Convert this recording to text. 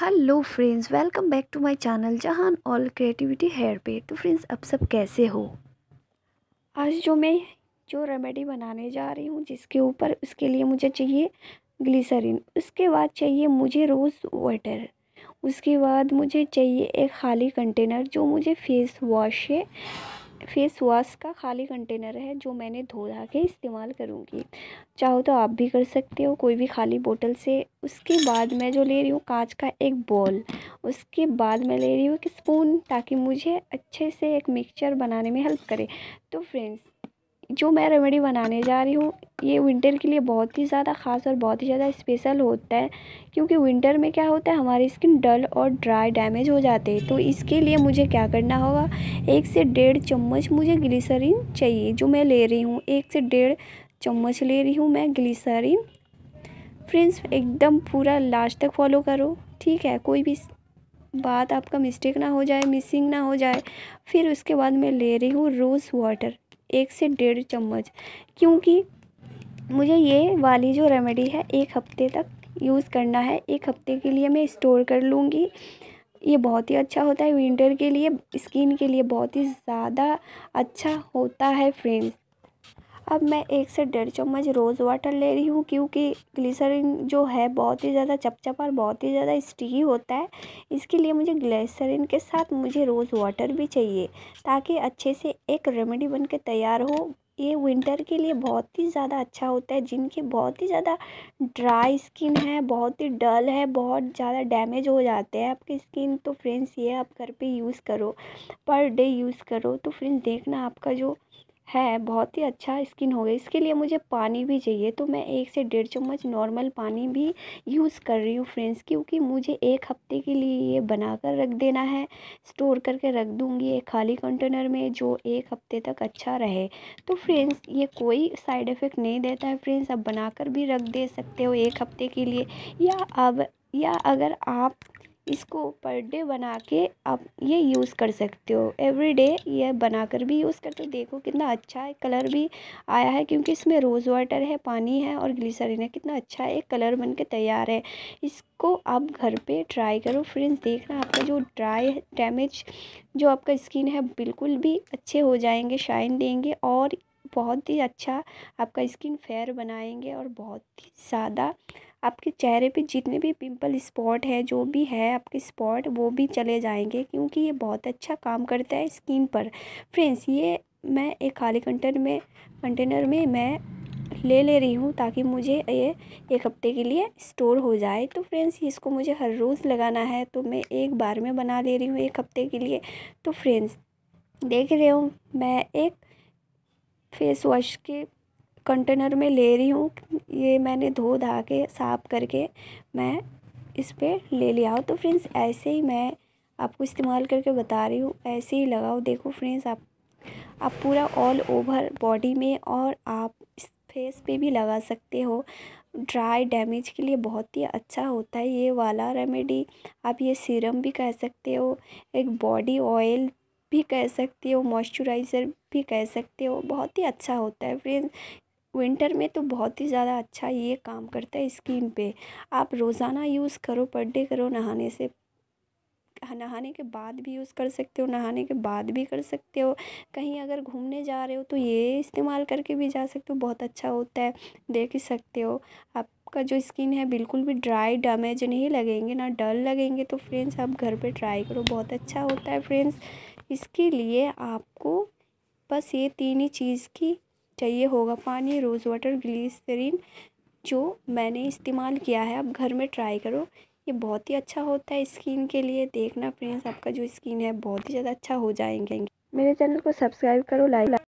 hello friends welcome back to my channel जहान all creativity here पे तो friends अब सब कैसे हो आज जो मैं जो रेमेडी बनाने जा रही हूँ जिसके ऊपर उसके लिए मुझे चाहिए ग्लिसरीन उसके बाद चाहिए मुझे रोज़ वाटर उसके बाद मुझे चाहिए एक खाली कंटेनर जो मुझे फेस वॉश है फेस वॉश का खाली कंटेनर है जो मैंने धो धा के इस्तेमाल करूँगी चाहो तो आप भी कर सकते हो कोई भी खाली बोतल से उसके बाद मैं जो ले रही हूँ कांच का एक बॉल उसके बाद मैं ले रही हूँ एक स्पून ताकि मुझे अच्छे से एक मिक्सचर बनाने में हेल्प करे तो फ्रेंड्स जो मैं रेमेडी बनाने जा रही हूँ ये विंटर के लिए बहुत ही ज़्यादा ख़ास और बहुत ही ज़्यादा स्पेशल होता है क्योंकि विंटर में क्या होता है हमारी स्किन डल और ड्राई डैमेज हो जाते हैं तो इसके लिए मुझे क्या करना होगा एक से डेढ़ चम्मच मुझे ग्लिसरीन चाहिए जो मैं ले रही हूँ एक से डेढ़ चम्मच ले रही हूँ मैं ग्लिसरीन फ्रेंड्स एकदम पूरा लास्ट तक फॉलो करो ठीक है कोई भी बात आपका मिस्टेक ना हो जाए मिसिंग ना हो जाए फिर उसके बाद मैं ले रही हूँ रोज़ वाटर एक से डेढ़ चम्मच क्योंकि मुझे ये वाली जो रेमेडी है एक हफ्ते तक यूज़ करना है एक हफ्ते के लिए मैं स्टोर कर लूँगी ये बहुत ही अच्छा होता है विंटर के लिए स्किन के लिए बहुत ही ज़्यादा अच्छा होता है फ्रेंड्स अब मैं एक से डेढ़ चम्मच रोज़ वाटर ले रही हूँ क्योंकि ग्लिसरीन जो है बहुत ही ज़्यादा चपचप और बहुत ही ज़्यादा स्टिकी होता है इसके लिए मुझे ग्लिसरीन के साथ मुझे रोज़ वाटर भी चाहिए ताकि अच्छे से एक रेमेडी बन के तैयार हो ये विंटर के लिए बहुत ही ज़्यादा अच्छा होता है जिनकी बहुत ही ज़्यादा ड्राई स्किन है बहुत ही डल है बहुत ज़्यादा डैमेज हो जाते हैं आपकी स्किन तो फ्रेंड्स ये आप घर पे यूज़ करो पर डे यूज़ करो तो फ्रेंड्स देखना आपका जो है बहुत ही अच्छा स्किन हो गई इसके लिए मुझे पानी भी चाहिए तो मैं एक से डेढ़ चम्मच नॉर्मल पानी भी यूज़ कर रही हूँ फ्रेंड्स क्योंकि मुझे एक हफ्ते के लिए ये बना कर रख देना है स्टोर करके रख दूँगी एक खाली कंटेनर में जो एक हफ्ते तक अच्छा रहे तो फ्रेंड्स ये कोई साइड इफ़ेक्ट नहीं देता है फ्रेंड्स आप बना कर भी रख दे सकते हो एक हफ्ते के लिए या अब या अगर आप इसको पर डे बना के आप ये यूज़ कर सकते हो एवरी डे ये बनाकर भी यूज़ करते हो देखो कितना अच्छा है कलर भी आया है क्योंकि इसमें रोज़ वाटर है पानी है और ग्लिसरीन है कितना अच्छा एक कलर बन के तैयार है इसको आप घर पे ट्राई करो फ्रेंड्स देखना आपका जो ड्राई डैमेज जो आपका स्किन है बिल्कुल भी अच्छे हो जाएंगे शाइन देंगे और बहुत ही अच्छा आपका स्किन फेयर बनाएंगे और बहुत ही ज़्यादा आपके चेहरे पे जितने भी पिंपल स्पॉट है जो भी है आपके स्पॉट वो भी चले जाएंगे क्योंकि ये बहुत अच्छा काम करता है स्किन पर फ्रेंड्स ये मैं एक खाली कंटेनर में कंटेनर में मैं ले ले रही हूँ ताकि मुझे ये एक हफ्ते के लिए स्टोर हो जाए तो फ्रेंड्स इसको मुझे हर रोज़ लगाना है तो मैं एक बार में बना ले रही हूँ एक हफ्ते के लिए तो फ्रेंड्स देख रहे हो मैं एक फेस वॉश के कंटेनर में ले रही हूँ ये मैंने धो धा के साफ़ करके मैं इस पर ले लिया हूँ तो फ्रेंड्स ऐसे ही मैं आपको इस्तेमाल करके बता रही हूँ ऐसे ही लगाओ देखो फ्रेंड्स आप आप पूरा ऑल ओवर बॉडी में और आप फेस पे भी लगा सकते हो ड्राई डैमेज के लिए बहुत ही अच्छा होता है ये वाला रेमेडी आप ये सीरम भी कह सकते हो एक बॉडी ऑयल भी कह सकते हो मॉइस्चराइज़र भी कह सकते हो बहुत ही अच्छा होता है फ्रेंड्स विंटर में तो बहुत ही ज़्यादा अच्छा ये काम करता है स्किन पे आप रोज़ाना यूज़ करो पर डे करो नहाने से नहाने के बाद भी यूज़ कर सकते हो नहाने के बाद भी कर सकते हो कहीं अगर घूमने जा रहे हो तो ये इस्तेमाल करके भी जा सकते हो बहुत अच्छा होता है देख सकते हो आप आपका जो स्किन है बिल्कुल भी ड्राई डैमेज नहीं लगेंगे ना डल लगेंगे तो फ्रेंड्स आप घर पे ट्राई करो बहुत अच्छा होता है फ्रेंड्स इसके लिए आपको बस ये तीन ही चीज़ की चाहिए होगा पानी रोज़ वाटर ग्लिसरीन जो मैंने इस्तेमाल किया है आप घर में ट्राई करो ये बहुत ही अच्छा होता है स्किन के लिए देखना फ्रेंड्स आपका जो स्किन है बहुत ही ज़्यादा अच्छा हो जाएंगे मेरे चैनल को सब्सक्राइब करो लाइक